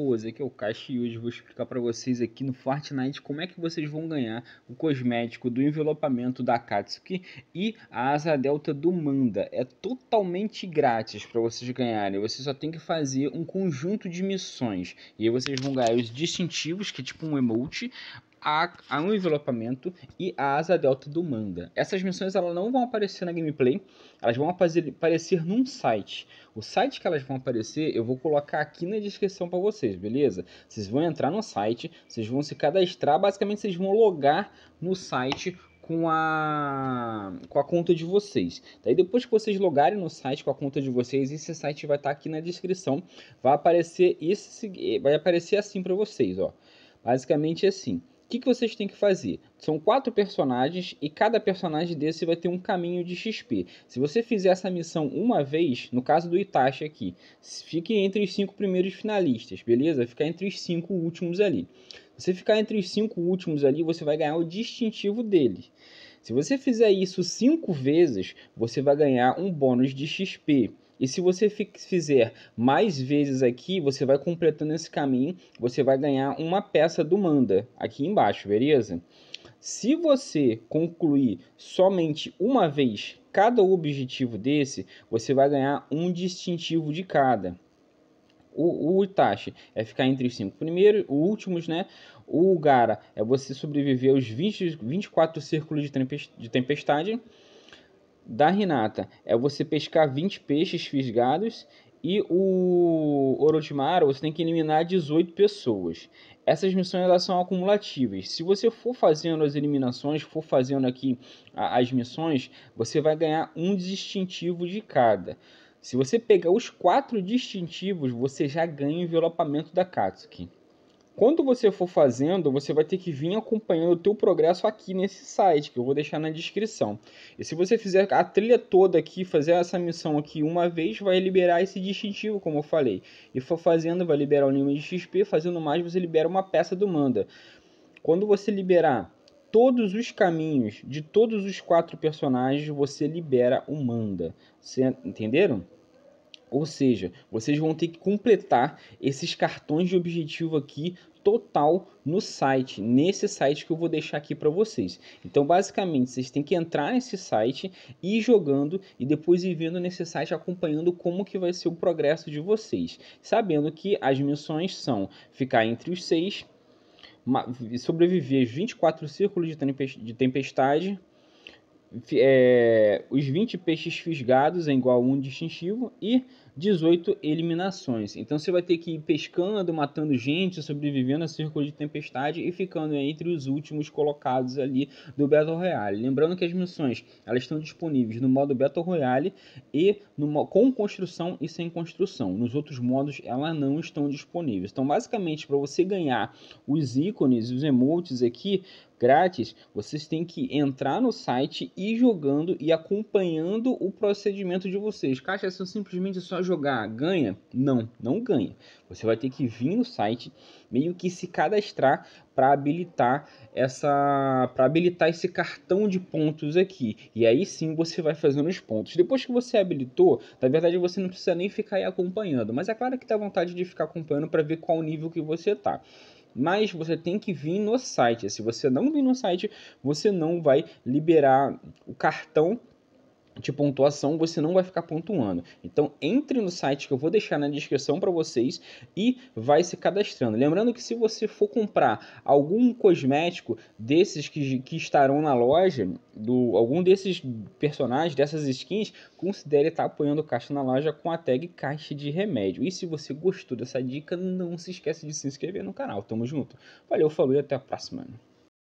Boas, aqui é o Caixa e hoje vou explicar para vocês aqui no Fortnite como é que vocês vão ganhar o cosmético do envelopamento da Katsuki e a asa delta do Manda. É totalmente grátis para vocês ganharem, você só tem que fazer um conjunto de missões e aí vocês vão ganhar os distintivos, que é tipo um emote, a um envelopamento e a asa delta do Manda. Essas missões elas não vão aparecer na gameplay, elas vão aparecer num site. O site que elas vão aparecer eu vou colocar aqui na descrição para vocês, beleza? Vocês vão entrar no site, vocês vão se cadastrar, basicamente vocês vão logar no site com a, com a conta de vocês. Daí depois que vocês logarem no site com a conta de vocês, esse site vai estar tá aqui na descrição. Vai aparecer esse vai aparecer assim para vocês, ó. Basicamente é assim. O que, que vocês têm que fazer? São quatro personagens e cada personagem desse vai ter um caminho de XP. Se você fizer essa missão uma vez, no caso do Itachi aqui, fique entre os cinco primeiros finalistas, beleza? Ficar entre os cinco últimos ali. Você ficar entre os cinco últimos ali, você vai ganhar o distintivo dele. Se você fizer isso cinco vezes, você vai ganhar um bônus de XP. E se você fizer mais vezes aqui, você vai completando esse caminho, você vai ganhar uma peça do manda aqui embaixo, beleza? Se você concluir somente uma vez cada objetivo desse, você vai ganhar um distintivo de cada. O, o Itachi é ficar entre os cinco primeiros, os últimos, né? O Gara é você sobreviver aos 20, 24 círculos de tempestade. De tempestade da Renata é você pescar 20 peixes fisgados e o Orochimaru você tem que eliminar 18 pessoas. Essas missões elas são acumulativas. Se você for fazendo as eliminações, for fazendo aqui as missões, você vai ganhar um distintivo de cada. Se você pegar os quatro distintivos, você já ganha o envelopamento da Katsuki. Quando você for fazendo, você vai ter que vir acompanhando o teu progresso aqui nesse site, que eu vou deixar na descrição. E se você fizer a trilha toda aqui, fazer essa missão aqui uma vez, vai liberar esse distintivo, como eu falei. E for fazendo, vai liberar o nível de XP, fazendo mais, você libera uma peça do Manda. Quando você liberar todos os caminhos de todos os quatro personagens, você libera o Manda. Você entenderam? Ou seja, vocês vão ter que completar esses cartões de objetivo aqui total no site, nesse site que eu vou deixar aqui para vocês. Então, basicamente, vocês têm que entrar nesse site e ir jogando e depois ir vendo nesse site acompanhando como que vai ser o progresso de vocês, sabendo que as missões são ficar entre os seis, sobreviver aos 24 círculos de tempestade é, os 20 peixes fisgados é igual a um distintivo e 18 eliminações. Então você vai ter que ir pescando, matando gente, sobrevivendo a círculo de tempestade e ficando entre os últimos colocados ali do Battle Royale. Lembrando que as missões elas estão disponíveis no modo Battle Royale e no, com construção e sem construção. Nos outros modos elas não estão disponíveis. Então basicamente para você ganhar os ícones, os emotes aqui, grátis, vocês têm que entrar no site e jogando e acompanhando o procedimento de vocês. Caixa, é se eu simplesmente só jogar, ganha? Não, não ganha. Você vai ter que vir no site, meio que se cadastrar para habilitar essa para habilitar esse cartão de pontos aqui. E aí sim você vai fazendo os pontos. Depois que você habilitou, na verdade você não precisa nem ficar aí acompanhando, mas é claro que dá vontade de ficar acompanhando para ver qual nível que você tá mas você tem que vir no site. Se você não vir no site, você não vai liberar o cartão de pontuação, você não vai ficar pontuando. Então entre no site que eu vou deixar na descrição para vocês e vai se cadastrando. Lembrando que se você for comprar algum cosmético desses que, que estarão na loja, do algum desses personagens, dessas skins, considere estar tá apoiando o Caixa na loja com a tag Caixa de Remédio. E se você gostou dessa dica, não se esquece de se inscrever no canal. Tamo junto. Valeu, falou e até a próxima.